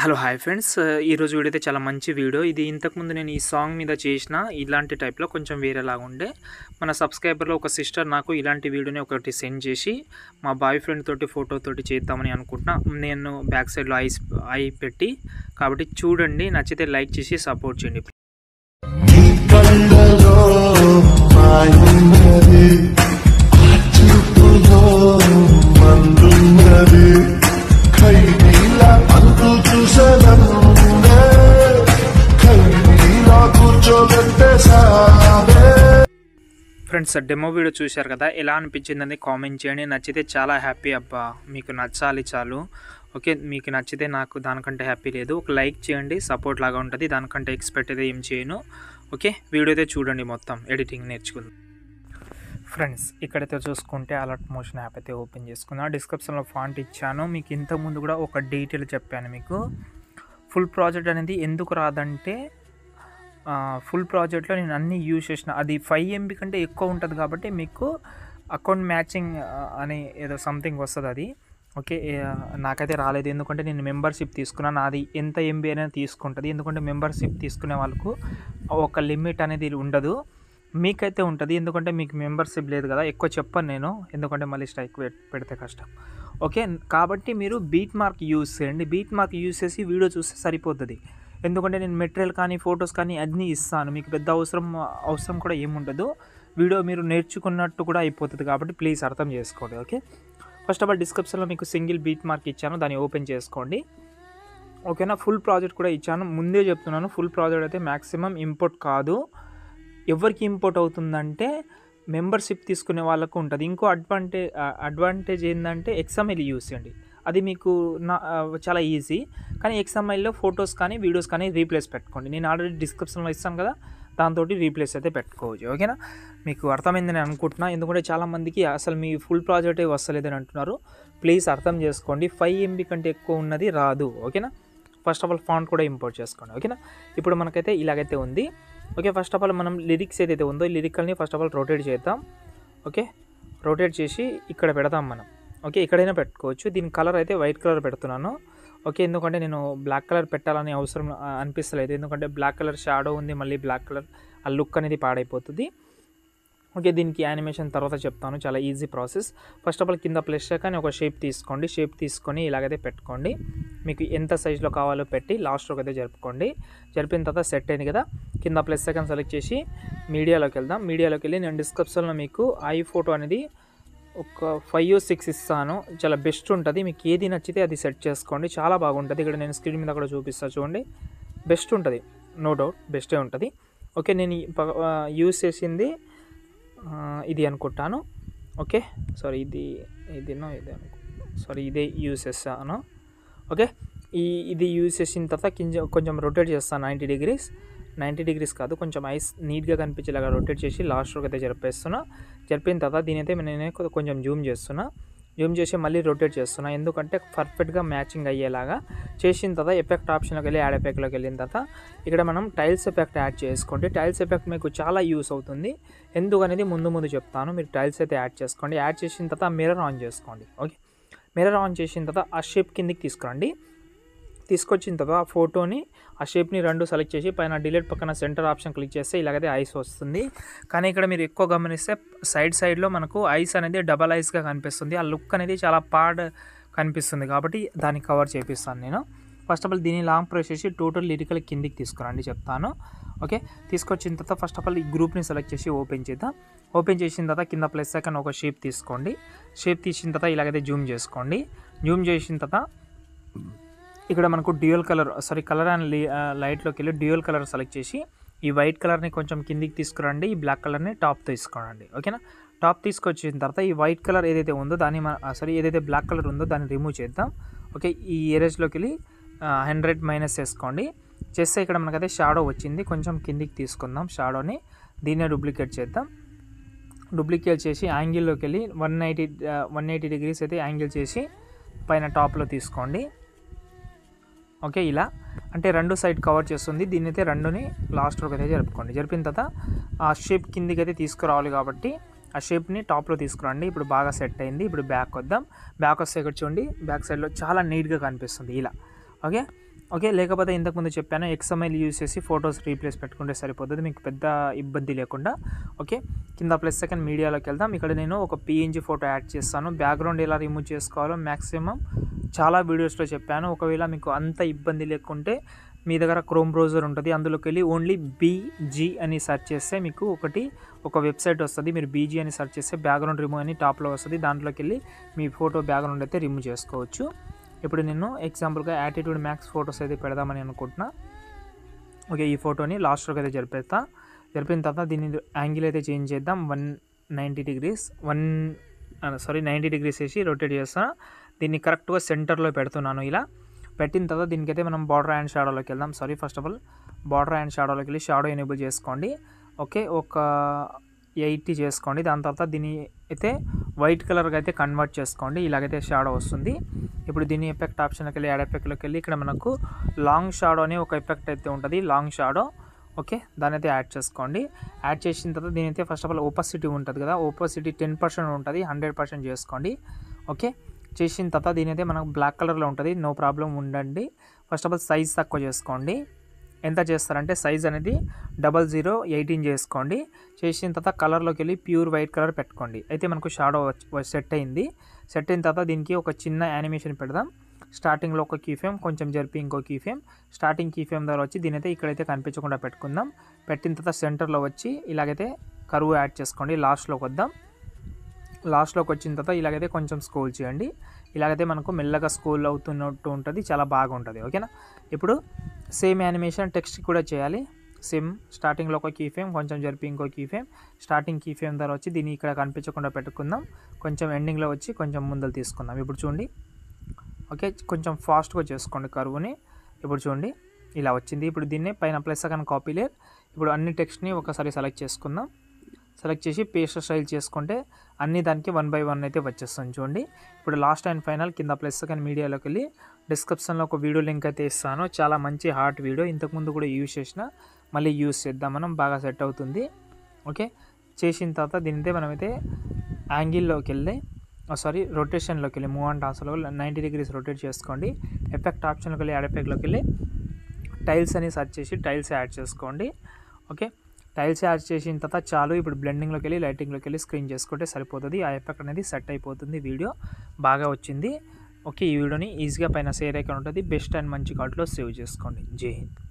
hello hi friends ఈరోజు video అయితే చాలా మంచి వీడియో ఇది ఇంతకుముందు నేను ఈ సాంగ్ మీద చేసిన ఇలాంటి టైప్లో కొంచెం వేరేలాగా ఉండే మన సబ్స్క్రైబర్లో ఒక సిస్టర్ నాకు ఇలాంటి వీడియోని ఒకటి సెండ్ చేసి మా బాయ్ ఫ్రెండ్ తోటి ఫోటో తోటి చేద్దామని అనుకుంటున్నా నేను బ్యాక్ సైడ్లో ఐస్ ఐ పెట్టి కాబట్టి చూడండి నచ్చితే లైక్ చేసి సపోర్ట్ చేయండి ఫ్రెండ్స్ డెమో వీడియో చూశారు కదా ఎలా అనిపించిందని కామెంట్ చేయండి నచ్చితే చాలా హ్యాపీ అబ్బా మీకు నచ్చాలి చాలు ఓకే మీకు నచ్చితే నాకు దానికంటే హ్యాపీ లేదు ఒక లైక్ చేయండి సపోర్ట్ లాగా ఉంటుంది దానికంటే ఎక్స్పెక్ట్ అయితే ఏం చేయను ఓకే వీడియో అయితే చూడండి మొత్తం ఎడిటింగ్ నేర్చుకుందాం ఫ్రెండ్స్ ఇక్కడైతే చూసుకుంటే అలర్ట్ మోషన్ యాప్ అయితే ఓపెన్ చేసుకున్నా డిస్క్రిప్షన్లో ఫాంట్ ఇచ్చాను మీకు ఇంతకుముందు కూడా ఒక డీటెయిల్ చెప్పాను మీకు ఫుల్ ప్రాజెక్ట్ అనేది ఎందుకు రాదంటే ఫుల్ ప్రాజెక్ట్లో నేను అన్నీ యూజ్ చేసిన అది ఫైవ్ ఎంబీ కంటే ఎక్కువ ఉంటుంది కాబట్టి మీకు అకౌంట్ మ్యాచింగ్ అనే ఏదో సంథింగ్ వస్తుంది అది ఓకే నాకైతే రాలేదు ఎందుకంటే నేను మెంబర్షిప్ తీసుకున్నాను నాది ఎంత ఎంబీ అనేది తీసుకుంటుంది ఎందుకంటే మెంబర్షిప్ తీసుకునే వాళ్ళకు ఒక లిమిట్ అనేది ఉండదు మీకైతే ఉంటుంది ఎందుకంటే మీకు మెంబర్షిప్ లేదు కదా ఎక్కువ చెప్పను నేను ఎందుకంటే మళ్ళీ స్ట్రైక్ పెడితే కష్టం ఓకే కాబట్టి మీరు బీట్ మార్క్ యూజ్ చేయండి బీట్ మార్క్ యూజ్ చేసి వీడియో చూస్తే సరిపోతుంది ఎందుకంటే నేను మెటీరియల్ కానీ ఫొటోస్ కానీ అన్నీ ఇస్తాను మీకు పెద్ద అవసరం అవసరం కూడా ఏముండదు వీడియో మీరు నేర్చుకున్నట్టు కూడా అయిపోతుంది కాబట్టి ప్లీజ్ అర్థం చేసుకోండి ఓకే ఫస్ట్ ఆఫ్ ఆల్ డిస్క్రిప్షన్లో మీకు సింగిల్ బీట్ మార్క్ ఇచ్చాను దాన్ని ఓపెన్ చేసుకోండి ఓకేనా ఫుల్ ప్రాజెక్ట్ కూడా ఇచ్చాను ముందే చెప్తున్నాను ఫుల్ ప్రాజెక్ట్ అయితే మ్యాక్సిమం ఇంపోర్ట్ కాదు ఎవరికి ఇంపోర్ట్ అవుతుందంటే మెంబర్షిప్ తీసుకునే వాళ్ళకు ఉంటుంది ఇంకో అడ్వాంటేజ్ అడ్వాంటేజ్ ఏంటంటే ఎక్స్ఎంఎల్ యూస్ చేయండి అది మీకు నా చాలా ఈజీ కానీ ఎక్స్ఎంఎల్లో ఫొటోస్ కానీ వీడియోస్ కానీ రీప్లేస్ పెట్టుకోండి నేను ఆల్రెడీ డిస్క్రిప్షన్లో ఇస్తాను కదా దాంతో రీప్లేస్ అయితే పెట్టుకోవచ్చు ఓకేనా మీకు అర్థమైంది నేను అనుకుంటున్నా ఎందుకంటే చాలామందికి అసలు మీ ఫుల్ ప్రాజెక్టే వస్తలేదని అంటున్నారు ప్లీజ్ అర్థం చేసుకోండి ఫైవ్ ఎంబీ కంటే ఎక్కువ ఉన్నది రాదు ఓకేనా ఫస్ట్ ఆఫ్ ఆల్ ఫాంట్ కూడా ఇంపోర్ట్ చేసుకోండి ఓకేనా ఇప్పుడు మనకైతే ఇలాగైతే ఉంది ఓకే ఫస్ట్ ఆఫ్ ఆల్ మనం లిరిక్స్ ఏదైతే ఉందో లిరికల్ని ఫస్ట్ ఆఫ్ ఆల్ రొటేట్ చేద్దాం ఓకే రొటేట్ చేసి ఇక్కడ పెడదాం మనం ఓకే ఇక్కడైనా పెట్టుకోవచ్చు దీని కలర్ అయితే వైట్ కలర్ పెడుతున్నాను ఓకే ఎందుకంటే నేను బ్లాక్ కలర్ పెట్టాలని అవసరం అనిపిస్తలేదు ఎందుకంటే బ్లాక్ కలర్ షాడో ఉంది మళ్ళీ బ్లాక్ కలర్ ఆ లుక్ అనేది పాడైపోతుంది ఓకే దీనికి యానిమేషన్ తర్వాత చెప్తాను చాలా easy process first of all కింద ప్లస్ కానీ ఒక షేప్ తీసుకోండి షేప్ తీసుకొని ఇలాగైతే పెట్టుకోండి మీకు ఎంత సైజులో కావాలో పెట్టి లాస్ట్లోకి అయితే జరుపుకోండి జరిపిన తర్వాత సెట్ అయింది కదా కింద ప్లస్ సెకండ్ సెలెక్ట్ చేసి మీడియాలోకి వెళ్దాం మీడియాలోకి వెళ్ళి నేను డిస్క్రిప్షన్లో మీకు ఐ ఫోటో అనేది ఒక ఫైవ్ సిక్స్ ఇస్తాను చాలా బెస్ట్ ఉంటుంది మీకు ఏది నచ్చితే అది సెట్ చేసుకోండి చాలా బాగుంటుంది ఇక్కడ నేను స్క్రీన్ మీద కూడా చూపిస్తాను చూడండి బెస్ట్ ఉంటుంది నో డౌట్ బెస్టే ఉంటుంది ఓకే నేను యూస్ చేసింది ఇది అనుకుంటాను ఓకే సారీ ఇది ఇదినో ఇది సారీ ఇదే యూజ్ చేస్తాను ఓకే ఈ ఇది యూజ్ చేసిన తర్వాత కింద కొంచెం రొటేట్ చేస్తాను నైంటీ డిగ్రీస్ నైంటీ డిగ్రీస్ కాదు కొంచెం ఐస్ నీట్గా కనిపించేలాగా రొటేట్ చేసి లాస్ట్ వరకు అయితే జరిపేస్తున్నా జరిపిన తర్వాత దీని అయితే నేను కొంచెం జూమ్ చేస్తున్నా జూమ్ చేసి మళ్ళీ రొటేట్ చేస్తున్నా ఎందుకంటే పర్ఫెక్ట్గా మ్యాచింగ్ అయ్యేలాగా చేసిన తర్వాత ఎఫెక్ట్ ఆప్షన్లోకి వెళ్ళి యాడ్ ఎఫెక్ట్లోకి వెళ్ళిన తర్వాత ఇక్కడ మనం టైల్స్ ఎఫెక్ట్ యాడ్ చేసుకోండి టైల్స్ ఎఫెక్ట్ మీకు చాలా యూస్ అవుతుంది ఎందుకనేది ముందు ముందు చెప్తాను మీరు టైల్స్ అయితే యాడ్ చేసుకోండి యాడ్ చేసిన తర్వాత మిరర్ ఆన్ చేసుకోండి ఓకే మిర్రర్ ఆన్ చేసిన తర్వాత ఆ షేప్ కిందికి తీసుకురండి తీసుకొచ్చిన తర్వాత ఆ ఫోటోని ఆ షేప్ని రెండు సెలెక్ట్ చేసి పైన డిలీట్ పక్కన సెంటర్ ఆప్షన్ క్లిక్ చేస్తే ఇలాగైతే ఐస్ వస్తుంది కానీ ఇక్కడ మీరు ఎక్కువ గమనిస్తే సైడ్ సైడ్లో మనకు ఐస్ అనేది డబల్ ఐస్గా కనిపిస్తుంది ఆ లుక్ అనేది చాలా పాడ్ కనిపిస్తుంది కాబట్టి దాన్ని కవర్ చేపిస్తాను నేను ఫస్ట్ ఆఫ్ ఆల్ దీన్ని లాంగ్ ప్రెస్ చేసి టోటల్ లిరికల్ కిందికి తీసుకురండి చెప్తాను ఓకే తీసుకొచ్చిన తర్వాత ఫస్ట్ ఆఫ్ ఆల్ ఈ గ్రూప్ని సెలెక్ట్ చేసి ఓపెన్ చేద్దాం ఓపెన్ చేసిన తర్వాత కింద ప్లస్ సెకండ్ ఒక షేప్ తీసుకోండి షేప్ తీసిన తర్వాత ఇలాగైతే జూమ్ చేసుకోండి జూమ్ చేసిన తర్వాత ఇక్కడ మనకు dual colour sorry colour and లైట్లోకి వెళ్ళి డ్యూయల్ కలర్ సెలెక్ట్ చేసి ఈ వైట్ కలర్ని కొంచెం కిందికి తీసుకురండి ఈ బ్లాక్ కలర్ని టాప్ తీసుకోనండి ఓకేనా టాప్ తీసుకొచ్చిన తర్వాత ఈ వైట్ కలర్ ఏదైతే ఉందో దాన్ని సారీ uh, ఏదైతే బ్లాక్ కలర్ ఉందో దాన్ని రిమూవ్ చేద్దాం ఓకే ఈ ఏరేజ్లోకి వెళ్ళి హండ్రెడ్ uh, మైనస్ చేసుకోండి చేస్తే ఇక్కడ మనకైతే షాడో వచ్చింది కొంచెం కిందికి తీసుకుందాం షాడోని దీన్నే డూప్లికేట్ చేద్దాం డూప్లికేట్ చేసి యాంగిల్లోకి వెళ్ళి one eighty one eighty degrees అయితే యాంగిల్ చేసి పైన టాప్లో తీసుకోండి ఓకే ఇలా అంటే రెండు సైడ్ కవర్ చేస్తుంది దీన్ని అయితే రెండుని లాస్ట్ వరకు అయితే జరుపుకోండి జరిపిన తర్వాత ఆ షేప్ కిందికి అయితే తీసుకురావాలి కాబట్టి ఆ షేప్ని టాప్లో తీసుకురండి ఇప్పుడు బాగా సెట్ అయింది ఇప్పుడు బ్యాక్ వద్దాం బ్యాక్ వస్తే ఇక్కడ చూడండి బ్యాక్ సైడ్లో చాలా నీట్గా కనిపిస్తుంది ఇలా ఓకే ఓకే లేకపోతే ఇంతకుముందు చెప్పాను ఎక్స్ఎంఐల్ యూస్ చేసి ఫొటోస్ రీప్లేస్ పెట్టుకుంటే సరిపోతుంది మీకు పెద్ద ఇబ్బంది లేకుండా ఓకే కింద ప్లస్ సెకండ్ మీడియాలోకి వెళ్దాం ఇక్కడ నేను ఒక పిఎన్జీ ఫోటో యాడ్ చేస్తాను బ్యాక్గ్రౌండ్ ఎలా రిమూవ్ చేసుకోవాలో మ్యాక్సిమం చాలా వీడియోస్లో చెప్పాను ఒకవేళ మీకు అంత ఇబ్బంది లేకుంటే మీ దగ్గర క్రోమ్ బ్రౌజర్ ఉంటుంది అందులోకి వెళ్ళి ఓన్లీ బీజీ అని సెర్చ్ చేస్తే మీకు ఒకటి ఒక వెబ్సైట్ వస్తుంది మీరు బీజీ అని సెర్చ్ చేస్తే బ్యాక్గ్రౌండ్ రిమూవ్ అని టాప్లో వస్తుంది దాంట్లోకి వెళ్ళి మీ ఫోటో బ్యాక్గ్రౌండ్ అయితే రిమూవ్ చేసుకోవచ్చు ఇప్పుడు నేను ఎగ్జాంపుల్గా యాటిట్యూడ్ మ్యాక్స్ ఫొటోస్ అయితే పెడదామని అనుకుంటున్నా ఓకే ఈ ఫోటోని లాస్ట్లోకి అయితే జరిపేస్తా జరిపిన తర్వాత దీన్ని యాంగిల్ అయితే చేంజ్ చేద్దాం one ninety degrees one sorry ninety degrees వేసి రొటేట్ చేస్తా దీన్ని కరెక్ట్గా సెంటర్లో పెడుతున్నాను ఇలా పెట్టిన తర్వాత దీనికైతే మనం బార్డర్ అండ్ షాడోలోకి వెళ్దాం sorry first of all border and షాడోలోకి వెళ్ళి షాడో ఎనేబుల్ చేసుకోండి ఓకే ఒక ఎయిటీ చేసుకోండి దాని తర్వాత దీని అయితే వైట్ కలర్గా అయితే కన్వర్ట్ చేసుకోండి ఇలాగైతే షాడో వస్తుంది ఇప్పుడు దీని ఎఫెక్ట్ ఆప్షన్కి వెళ్ళి యాడ్ ఎఫెక్ట్లోకి వెళ్ళి ఇక్కడ మనకు లాంగ్ షాడో అని ఒక ఎఫెక్ట్ అయితే ఉంటుంది లాంగ్ షాడో ఓకే దాని అయితే యాడ్ చేసుకోండి యాడ్ చేసిన తర్వాత దీని అయితే ఫస్ట్ ఆఫ్ ఆల్ ఓపాసిటీ ఉంటుంది కదా ఓపాసిటీ టెన్ పర్సెంట్ ఉంటుంది హండ్రెడ్ పర్సెంట్ చేసుకోండి ఓకే చేసిన తర్వాత దీని అయితే మనకు బ్లాక్ కలర్లో ఉంటుంది నో ప్రాబ్లం ఉండండి ఫస్ట్ ఆఫ్ ఆల్ సైజ్ తక్కువ చేసుకోండి ఎంత చేస్తారంటే సైజ్ అనేది డబల్ జీరో ఎయిటీన్ చేసుకోండి చేసిన తర్వాత కలర్లోకి వెళ్ళి ప్యూర్ వైట్ కలర్ పెట్టుకోండి అయితే మనకు షాడో సెట్ అయింది సెట్ అయిన తర్వాత దీనికి ఒక చిన్న యానిమేషన్ పెడదాం స్టార్టింగ్లో ఒక కీఫేమ్ కొంచెం జరిపి ఇంకో కీఫేమ్ స్టార్టింగ్ కీఫేమ్ ద్వారా వచ్చి దీని అయితే ఇక్కడైతే కనిపించకుండా పెట్టుకుందాం పెట్టిన తర్వాత సెంటర్లో వచ్చి ఇలాగైతే కరువు యాడ్ చేసుకోండి లాస్ట్లోకి వద్దాం లాస్ట్లోకి వచ్చిన తర్వాత ఇలాగైతే కొంచెం స్కోల్ చేయండి ఇలాగైతే మనకు మెల్లగా స్కోల్ అవుతున్నట్టు ఉంటుంది చాలా బాగుంటుంది ఓకేనా ఇప్పుడు సేమ్ యానిమేషన్ టెక్స్ట్ కూడా చేయాలి సేమ్ స్టార్టింగ్లో ఒక కీ ఫేమ్ కొంచెం జరిపి ఇంకో key frame starting key frame ద్వారా వచ్చి దీన్ని ఇక్కడ కనిపించకుండా పెట్టుకుందాం కొంచెం ఎండింగ్లో వచ్చి కొంచెం ముందలు తీసుకుందాం ఇప్పుడు చూడండి ఓకే కొంచెం ఫాస్ట్గా చేసుకోండి కరువుని ఇప్పుడు చూడండి ఇలా వచ్చింది ఇప్పుడు దీన్ని పైన ప్లస్ కానీ కాపీ లేదు ఇప్పుడు అన్ని టెక్స్ట్ని ఒకసారి సెలెక్ట్ చేసుకుందాం సెలెక్ట్ చేసి పేస్ట్ స్టైల్ చేసుకుంటే అన్నీ దానికి వన్ బై వన్ అయితే వచ్చేస్తుంది చూడండి ఇప్పుడు లాస్ట్ అండ్ ఫైనల్ కింద ప్లస్ కానీ మీడియాలోకి వెళ్ళి డిస్క్రిప్షన్లో ఒక వీడియో లింక్ అయితే ఇస్తాను చాలా మంచి హార్ట్ వీడియో ఇంతకుముందు కూడా యూజ్ చేసిన మళ్ళీ యూజ్ చేద్దాం మనం బాగా సెట్ అవుతుంది ఓకే చేసిన తర్వాత దీనితే మనమైతే యాంగిల్లోకి వెళ్ళి సారీ రొటేషన్లోకి వెళ్ళి మూవ్ అండ్ టాన్స్లో నైంటీ డిగ్రీస్ రొటేట్ చేసుకోండి ఎఫెక్ట్ ఆప్షన్లోకి వెళ్ళి యాడ్ ఎఫెక్ట్లోకి వెళ్ళి టైల్స్ అని సెర్చ్ చేసి టైల్స్ యాడ్ చేసుకోండి ఓకే టైల్స్ యాడ్ చేసిన తర్వాత చాలు ఇప్పుడు బ్లెండింగ్లోకి వెళ్ళి లైటింగ్లోకి వెళ్ళి స్క్రీన్ చేసుకుంటే సరిపోతుంది ఆ ఎఫెక్ట్ అనేది సెట్ అయిపోతుంది వీడియో బాగా వచ్చింది ఓకే ఈ వీడియోని ఈజీగా పైన షేర్ అయితే ఉంటుంది బెస్ట్ అండ్ మంచి కాటులో సేవ్ చేసుకోండి జై హింద్